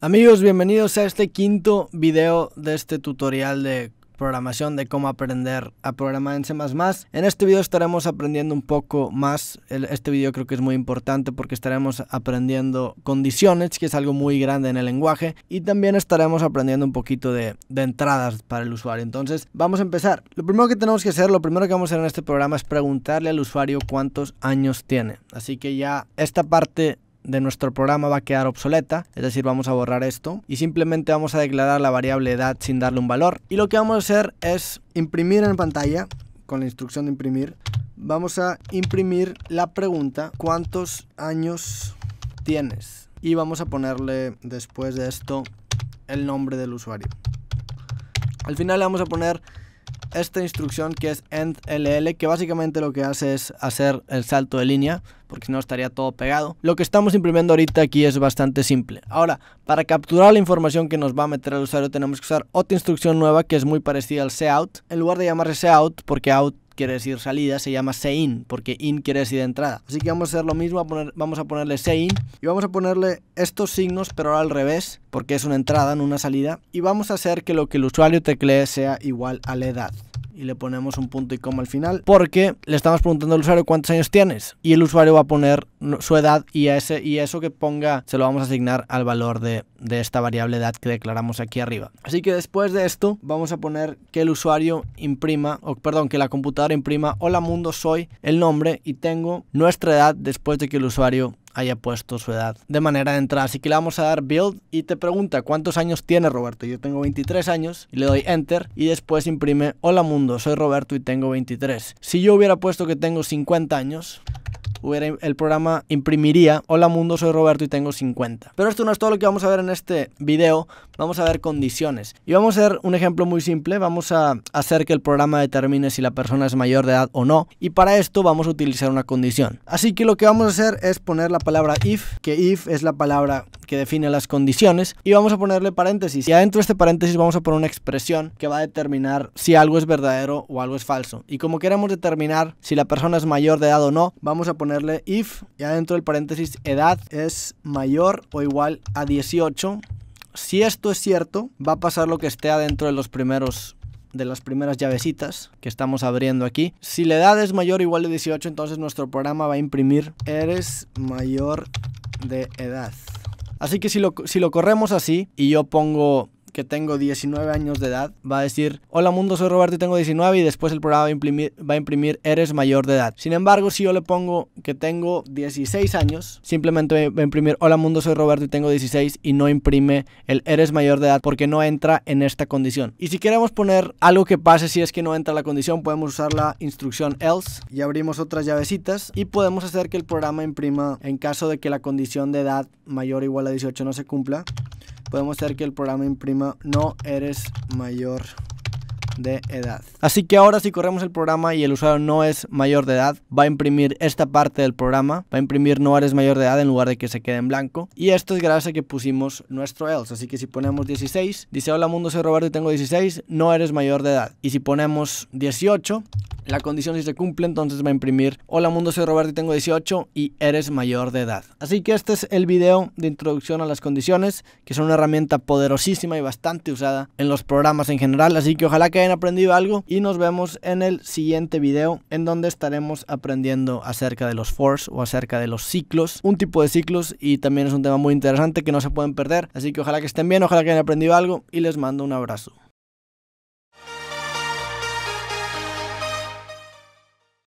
Amigos, bienvenidos a este quinto video de este tutorial de programación de cómo aprender a programar en C++. En este video estaremos aprendiendo un poco más, este video creo que es muy importante porque estaremos aprendiendo condiciones, que es algo muy grande en el lenguaje, y también estaremos aprendiendo un poquito de, de entradas para el usuario. Entonces, vamos a empezar. Lo primero que tenemos que hacer, lo primero que vamos a hacer en este programa es preguntarle al usuario cuántos años tiene. Así que ya esta parte de nuestro programa va a quedar obsoleta, es decir, vamos a borrar esto y simplemente vamos a declarar la variable edad sin darle un valor. Y lo que vamos a hacer es imprimir en pantalla, con la instrucción de imprimir, vamos a imprimir la pregunta ¿cuántos años tienes? Y vamos a ponerle después de esto el nombre del usuario. Al final le vamos a poner esta instrucción que es endll, que básicamente lo que hace es hacer el salto de línea, porque si no estaría todo pegado. Lo que estamos imprimiendo ahorita aquí es bastante simple. Ahora, para capturar la información que nos va a meter el usuario tenemos que usar otra instrucción nueva que es muy parecida al cout. En lugar de llamarse cout, porque out quiere decir salida, se llama sein, porque in quiere decir entrada. Así que vamos a hacer lo mismo, vamos a ponerle sein y vamos a ponerle estos signos, pero ahora al revés, porque es una entrada, no una salida. Y vamos a hacer que lo que el usuario teclee sea igual a la edad y le ponemos un punto y coma al final, porque le estamos preguntando al usuario cuántos años tienes y el usuario va a poner su edad y, ese, y eso que ponga se lo vamos a asignar al valor de, de esta variable edad que declaramos aquí arriba. Así que después de esto vamos a poner que el usuario imprima, o perdón, que la computadora imprima hola mundo soy el nombre y tengo nuestra edad después de que el usuario haya puesto su edad de manera de entrada. Así que le vamos a dar build y te pregunta cuántos años tiene Roberto. Yo tengo 23 años y le doy enter y después imprime hola mundo, soy Roberto y tengo 23. Si yo hubiera puesto que tengo 50 años, el programa imprimiría, hola mundo, soy Roberto y tengo 50. Pero esto no es todo lo que vamos a ver en este video, vamos a ver condiciones. Y vamos a hacer un ejemplo muy simple, vamos a hacer que el programa determine si la persona es mayor de edad o no. Y para esto vamos a utilizar una condición. Así que lo que vamos a hacer es poner la palabra if, que if es la palabra que define las condiciones. Y vamos a ponerle paréntesis. Y adentro de este paréntesis vamos a poner una expresión que va a determinar si algo es verdadero o algo es falso. Y como queremos determinar si la persona es mayor de edad o no, vamos a poner ponerle if y adentro del paréntesis edad es mayor o igual a 18. Si esto es cierto, va a pasar lo que esté adentro de los primeros de las primeras llavecitas que estamos abriendo aquí. Si la edad es mayor o igual de 18, entonces nuestro programa va a imprimir eres mayor de edad. Así que si lo, si lo corremos así y yo pongo que tengo 19 años de edad, va a decir, hola mundo, soy Roberto y tengo 19 y después el programa va a imprimir, va imprimir eres mayor de edad. Sin embargo, si yo le pongo que tengo 16 años, simplemente va a imprimir, hola mundo, soy Roberto y tengo 16 y no imprime el eres mayor de edad porque no entra en esta condición. Y si queremos poner algo que pase si es que no entra la condición, podemos usar la instrucción else y abrimos otras llavecitas y podemos hacer que el programa imprima en caso de que la condición de edad mayor o igual a 18 no se cumpla, podemos hacer que el programa imprima no eres mayor de edad. Así que ahora si corremos el programa y el usuario no es mayor de edad, va a imprimir esta parte del programa, va a imprimir no eres mayor de edad en lugar de que se quede en blanco. Y esto es gracias a que pusimos nuestro else. Así que si ponemos 16, dice hola mundo, soy Roberto y tengo 16, no eres mayor de edad. Y si ponemos 18, la condición si se cumple, entonces va a imprimir Hola mundo, soy Roberto y tengo 18 y eres mayor de edad. Así que este es el video de introducción a las condiciones, que son una herramienta poderosísima y bastante usada en los programas en general, así que ojalá que hayan aprendido algo y nos vemos en el siguiente video en donde estaremos aprendiendo acerca de los force o acerca de los ciclos, un tipo de ciclos y también es un tema muy interesante que no se pueden perder, así que ojalá que estén bien, ojalá que hayan aprendido algo y les mando un abrazo.